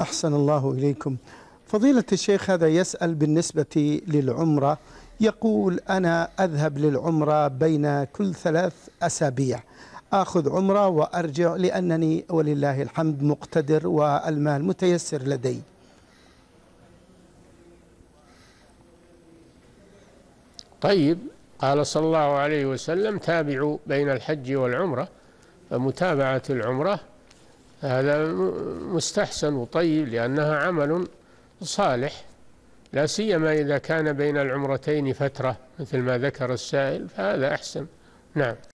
أحسن الله إليكم فضيلة الشيخ هذا يسأل بالنسبة للعمرة يقول أنا أذهب للعمرة بين كل ثلاث أسابيع أخذ عمرة وأرجع لأنني ولله الحمد مقتدر والمال متيسر لدي طيب قال صلى الله عليه وسلم تابعوا بين الحج والعمرة فمتابعة العمرة هذا مستحسن وطيب لأنها عمل صالح لا سيما إذا كان بين العمرتين فترة مثل ما ذكر السائل فهذا أحسن نعم